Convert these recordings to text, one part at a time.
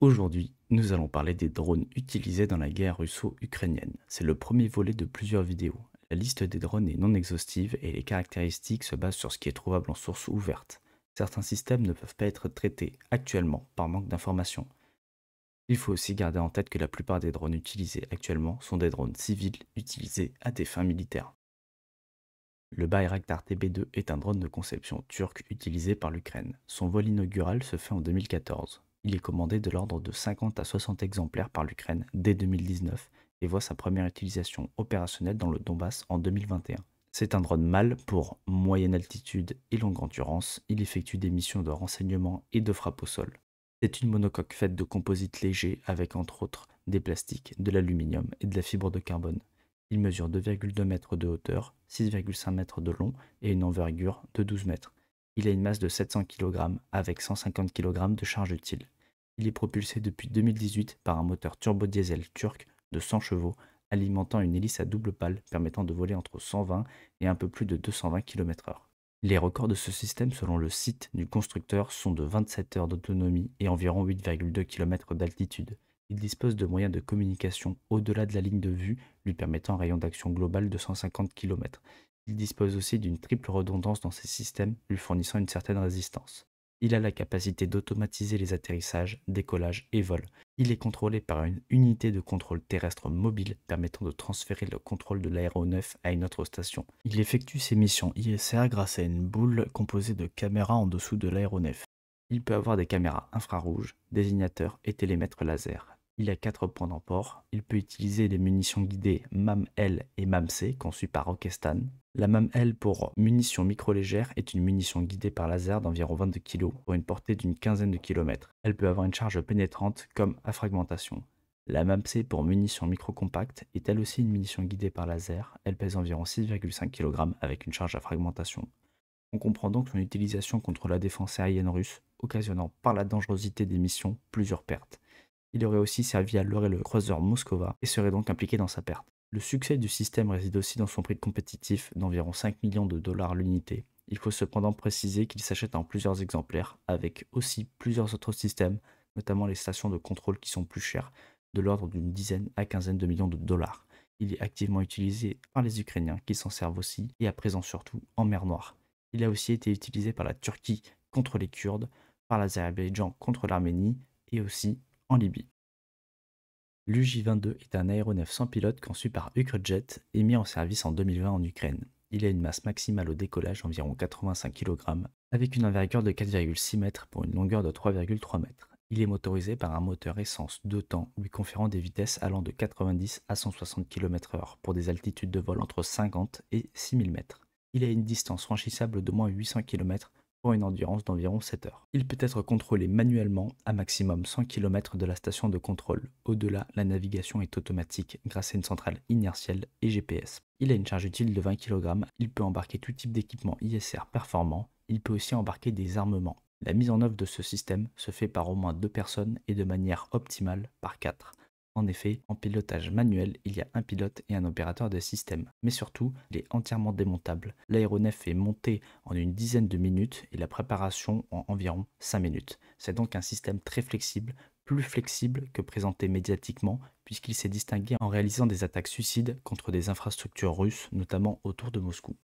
Aujourd'hui, nous allons parler des drones utilisés dans la guerre russo-ukrainienne. C'est le premier volet de plusieurs vidéos. La liste des drones est non exhaustive et les caractéristiques se basent sur ce qui est trouvable en source ouverte. Certains systèmes ne peuvent pas être traités actuellement par manque d'informations. Il faut aussi garder en tête que la plupart des drones utilisés actuellement sont des drones civils utilisés à des fins militaires. Le Bayraktar TB2 est un drone de conception turque utilisé par l'Ukraine. Son vol inaugural se fait en 2014. Il est commandé de l'ordre de 50 à 60 exemplaires par l'Ukraine dès 2019 et voit sa première utilisation opérationnelle dans le Donbass en 2021. C'est un drone mâle pour moyenne altitude et longue endurance. Il effectue des missions de renseignement et de frappe au sol. C'est une monocoque faite de composites légers avec entre autres des plastiques, de l'aluminium et de la fibre de carbone. Il mesure 2,2 mètres de hauteur, 6,5 mètres de long et une envergure de 12 mètres. Il a une masse de 700 kg avec 150 kg de charge utile. Il est propulsé depuis 2018 par un moteur turbo Diesel turc de 100 chevaux alimentant une hélice à double pale permettant de voler entre 120 et un peu plus de 220 km/h. Les records de ce système selon le site du constructeur sont de 27 heures d'autonomie et environ 8,2 km d'altitude. Il dispose de moyens de communication au-delà de la ligne de vue, lui permettant un rayon d'action global de 150 km. Il dispose aussi d'une triple redondance dans ses systèmes, lui fournissant une certaine résistance. Il a la capacité d'automatiser les atterrissages, décollages et vols. Il est contrôlé par une unité de contrôle terrestre mobile permettant de transférer le contrôle de l'aéronef à une autre station. Il effectue ses missions ISR grâce à une boule composée de caméras en dessous de l'aéronef. Il peut avoir des caméras infrarouges, désignateurs et télémètres laser. Il a 4 points d'emport. Il peut utiliser les munitions guidées MAM-L et MAM-C conçues par Rokestan. La MAM L pour munitions micro légères est une munition guidée par laser d'environ 22 kg pour une portée d'une quinzaine de kilomètres. Elle peut avoir une charge pénétrante comme à fragmentation. La MAM C pour munitions micro compactes est elle aussi une munition guidée par laser. Elle pèse environ 6,5 kg avec une charge à fragmentation. On comprend donc son utilisation contre la défense aérienne russe, occasionnant par la dangerosité des missions plusieurs pertes. Il aurait aussi servi à leurrer le croiseur Moskova et serait donc impliqué dans sa perte. Le succès du système réside aussi dans son prix compétitif d'environ 5 millions de dollars l'unité. Il faut cependant préciser qu'il s'achète en plusieurs exemplaires, avec aussi plusieurs autres systèmes, notamment les stations de contrôle qui sont plus chères, de l'ordre d'une dizaine à quinzaine de millions de dollars. Il est activement utilisé par les Ukrainiens qui s'en servent aussi, et à présent surtout en mer Noire. Il a aussi été utilisé par la Turquie contre les Kurdes, par l'Azerbaïdjan contre l'Arménie, et aussi en Libye. L'UJ-22 est un aéronef sans pilote conçu par Ukrjet et mis en service en 2020 en Ukraine. Il a une masse maximale au décollage d'environ 85 kg, avec une envergure de 4,6 m pour une longueur de 3,3 m Il est motorisé par un moteur essence 2 temps, lui conférant des vitesses allant de 90 à 160 km/h pour des altitudes de vol entre 50 et 6000 m. Il a une distance franchissable d'au moins 800 km pour une endurance d'environ 7 heures. Il peut être contrôlé manuellement à maximum 100 km de la station de contrôle. Au-delà, la navigation est automatique grâce à une centrale inertielle et GPS. Il a une charge utile de 20 kg, il peut embarquer tout type d'équipement ISR performant, il peut aussi embarquer des armements. La mise en œuvre de ce système se fait par au moins deux personnes et de manière optimale par quatre. En effet, en pilotage manuel, il y a un pilote et un opérateur de système. Mais surtout, il est entièrement démontable. L'aéronef est monté en une dizaine de minutes et la préparation en environ 5 minutes. C'est donc un système très flexible, plus flexible que présenté médiatiquement, puisqu'il s'est distingué en réalisant des attaques suicides contre des infrastructures russes, notamment autour de Moscou.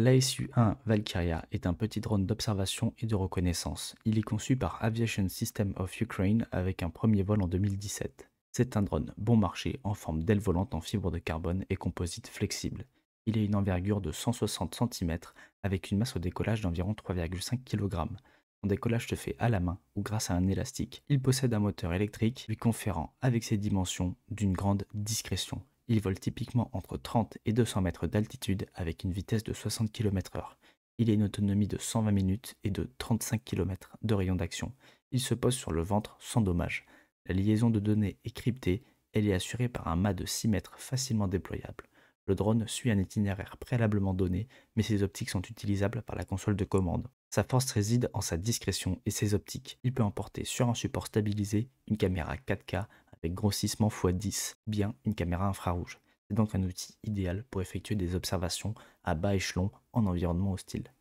L'ASU-1 Valkyria est un petit drone d'observation et de reconnaissance. Il est conçu par Aviation System of Ukraine avec un premier vol en 2017. C'est un drone bon marché en forme d'aile volante en fibre de carbone et composite flexible. Il a une envergure de 160 cm avec une masse au décollage d'environ 3,5 kg. Son décollage se fait à la main ou grâce à un élastique. Il possède un moteur électrique lui conférant avec ses dimensions d'une grande discrétion. Il vole typiquement entre 30 et 200 mètres d'altitude avec une vitesse de 60 km/h. Il a une autonomie de 120 minutes et de 35 km de rayon d'action. Il se pose sur le ventre sans dommage. La liaison de données est cryptée, elle est assurée par un mât de 6 mètres facilement déployable. Le drone suit un itinéraire préalablement donné, mais ses optiques sont utilisables par la console de commande. Sa force réside en sa discrétion et ses optiques. Il peut emporter sur un support stabilisé une caméra 4K, avec grossissement x10, bien une caméra infrarouge. C'est donc un outil idéal pour effectuer des observations à bas échelon en environnement hostile.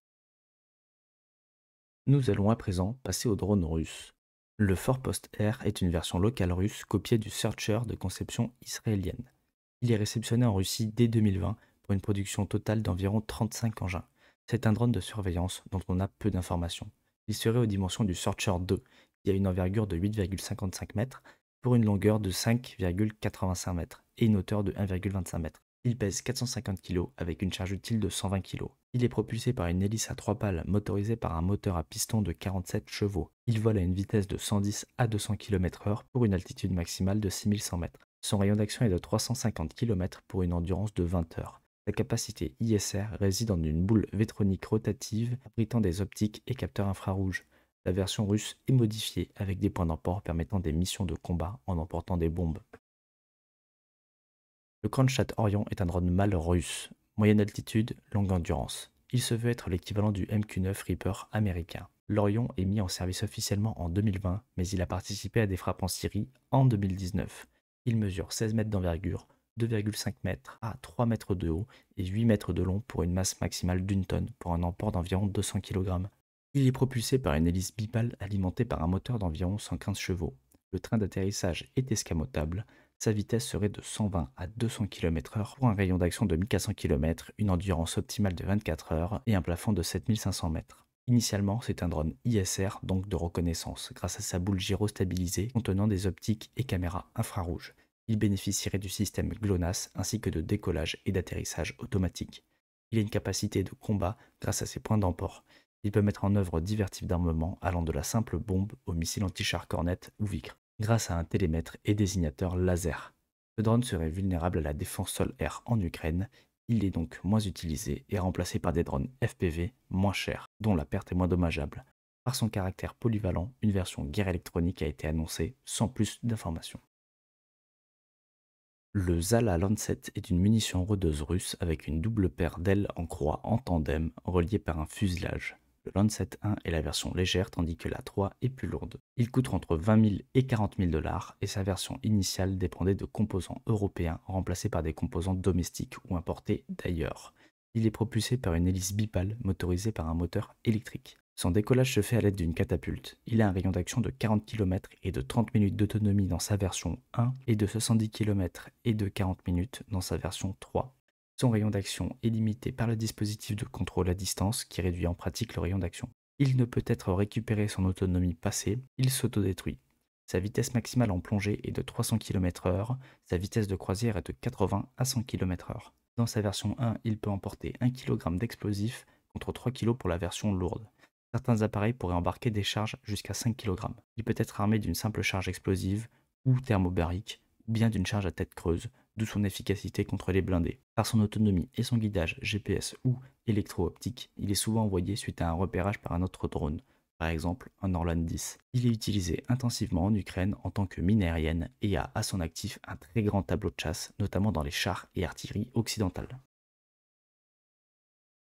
Nous allons à présent passer au drone russe. Le Forpost Air est une version locale russe copiée du Searcher de conception israélienne. Il est réceptionné en Russie dès 2020 pour une production totale d'environ 35 engins. C'est un drone de surveillance dont on a peu d'informations. Il serait aux dimensions du Searcher 2, qui a une envergure de 8,55 mètres pour une longueur de 5,85 mètres et une hauteur de 1,25 mètres. Il pèse 450 kg avec une charge utile de 120 kg. Il est propulsé par une hélice à 3 pales motorisée par un moteur à piston de 47 chevaux. Il vole à une vitesse de 110 à 200 km/h pour une altitude maximale de 6100 m. Son rayon d'action est de 350 km pour une endurance de 20 heures. Sa capacité ISR réside en une boule vétronique rotative abritant des optiques et capteurs infrarouges la version russe est modifiée avec des points d'emport permettant des missions de combat en emportant des bombes. Le Kronstadt Orion est un drone mâle russe, moyenne altitude, longue endurance. Il se veut être l'équivalent du MQ-9 Reaper américain. L'Orion est mis en service officiellement en 2020, mais il a participé à des frappes en Syrie en 2019. Il mesure 16 mètres d'envergure, 2,5 mètres à 3 mètres de haut et 8 mètres de long pour une masse maximale d'une tonne pour un emport d'environ 200 kg. Il est propulsé par une hélice bipale alimentée par un moteur d'environ 115 chevaux. Le train d'atterrissage est escamotable. Sa vitesse serait de 120 à 200 km/h pour un rayon d'action de 1400 km, une endurance optimale de 24 heures et un plafond de 7500 m. Initialement, c'est un drone ISR, donc de reconnaissance, grâce à sa boule gyro stabilisée contenant des optiques et caméras infrarouges. Il bénéficierait du système GLONASS ainsi que de décollage et d'atterrissage automatique. Il a une capacité de combat grâce à ses points d'emport. Il peut mettre en œuvre divers types d'armements allant de la simple bombe au missile anti-char cornette ou Vicre, grâce à un télémètre et désignateur laser. Le drone serait vulnérable à la défense sol-air en Ukraine, il est donc moins utilisé et remplacé par des drones FPV moins chers, dont la perte est moins dommageable. Par son caractère polyvalent, une version guerre électronique a été annoncée sans plus d'informations. Le Zala Lancet est une munition rôdeuse russe avec une double paire d'ailes en croix en tandem reliée par un fuselage. Le 1 est la version légère tandis que la 3 est plus lourde. Il coûte entre 20 000 et 40 000 dollars et sa version initiale dépendait de composants européens remplacés par des composants domestiques ou importés d'ailleurs. Il est propulsé par une hélice bipale motorisée par un moteur électrique. Son décollage se fait à l'aide d'une catapulte. Il a un rayon d'action de 40 km et de 30 minutes d'autonomie dans sa version 1 et de 70 km et de 40 minutes dans sa version 3. Son rayon d'action est limité par le dispositif de contrôle à distance qui réduit en pratique le rayon d'action. Il ne peut être récupéré son autonomie passée, il s'autodétruit. Sa vitesse maximale en plongée est de 300 km/h, sa vitesse de croisière est de 80 à 100 km/h. Dans sa version 1, il peut emporter 1 kg d'explosifs contre 3 kg pour la version lourde. Certains appareils pourraient embarquer des charges jusqu'à 5 kg. Il peut être armé d'une simple charge explosive ou thermobarique, ou bien d'une charge à tête creuse, d'où son efficacité contre les blindés. Par son autonomie et son guidage GPS ou électro-optique, il est souvent envoyé suite à un repérage par un autre drone, par exemple un Orlan 10. Il est utilisé intensivement en Ukraine en tant que mine aérienne et a à son actif un très grand tableau de chasse, notamment dans les chars et artillerie occidentales.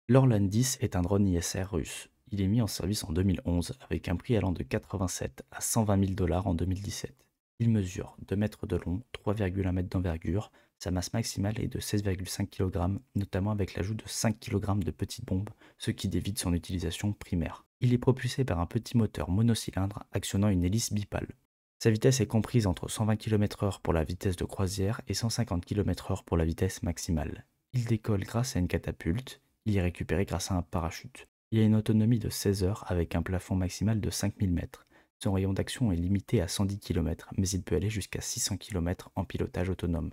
L'Orlan 10 est un drone ISR russe. Il est mis en service en 2011 avec un prix allant de 87 à 120 000 dollars en 2017. Il mesure 2 mètres de long, 3,1 mètres d'envergure, sa masse maximale est de 16,5 kg, notamment avec l'ajout de 5 kg de petites bombes, ce qui dévide son utilisation primaire. Il est propulsé par un petit moteur monocylindre actionnant une hélice bipale. Sa vitesse est comprise entre 120 km/h pour la vitesse de croisière et 150 km/h pour la vitesse maximale. Il décolle grâce à une catapulte, il est récupéré grâce à un parachute. Il a une autonomie de 16 heures avec un plafond maximal de 5000 m. Son rayon d'action est limité à 110 km, mais il peut aller jusqu'à 600 km en pilotage autonome.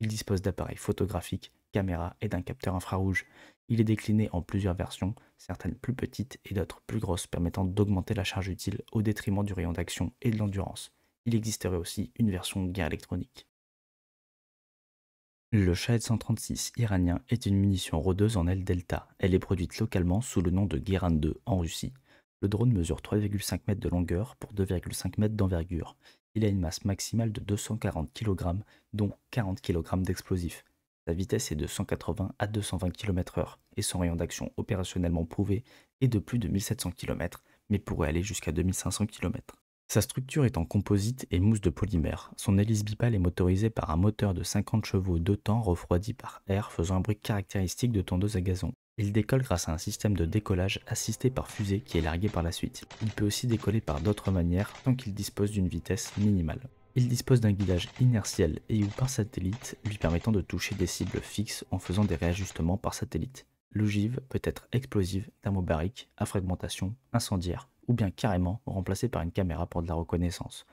Il dispose d'appareils photographiques, caméras et d'un capteur infrarouge. Il est décliné en plusieurs versions, certaines plus petites et d'autres plus grosses permettant d'augmenter la charge utile au détriment du rayon d'action et de l'endurance. Il existerait aussi une version guerre électronique. Le Shahed 136 iranien est une munition rôdeuse en aile delta. Elle est produite localement sous le nom de Guérin 2 en Russie. Le drone mesure 3,5 mètres de longueur pour 2,5 mètres d'envergure. Il a une masse maximale de 240 kg, dont 40 kg d'explosifs. Sa vitesse est de 180 à 220 km/h et son rayon d'action opérationnellement prouvé est de plus de 1700 km, mais pourrait aller jusqu'à 2500 km. Sa structure est en composite et mousse de polymère. Son hélice bipale est motorisée par un moteur de 50 chevaux deux temps refroidi par air faisant un bruit caractéristique de tondeuse à gazon. Il décolle grâce à un système de décollage assisté par fusée qui est largué par la suite. Il peut aussi décoller par d'autres manières tant qu'il dispose d'une vitesse minimale. Il dispose d'un guidage inertiel et ou par satellite lui permettant de toucher des cibles fixes en faisant des réajustements par satellite. L'ogive peut être explosive, thermobarique, à fragmentation, incendiaire ou bien carrément remplacée par une caméra pour de la reconnaissance.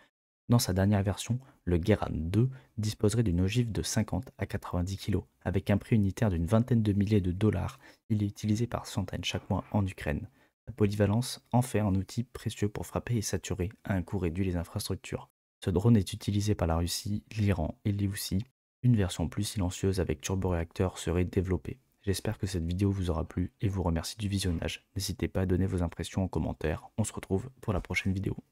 Dans sa dernière version, le Gueran 2 disposerait d'une ogive de 50 à 90 kg, avec un prix unitaire d'une vingtaine de milliers de dollars. Il est utilisé par centaines chaque mois en Ukraine. La polyvalence en fait un outil précieux pour frapper et saturer à un coût réduit les infrastructures. Ce drone est utilisé par la Russie, l'Iran et l'IUSI. Une version plus silencieuse avec turboréacteur serait développée. J'espère que cette vidéo vous aura plu et vous remercie du visionnage. N'hésitez pas à donner vos impressions en commentaire. On se retrouve pour la prochaine vidéo.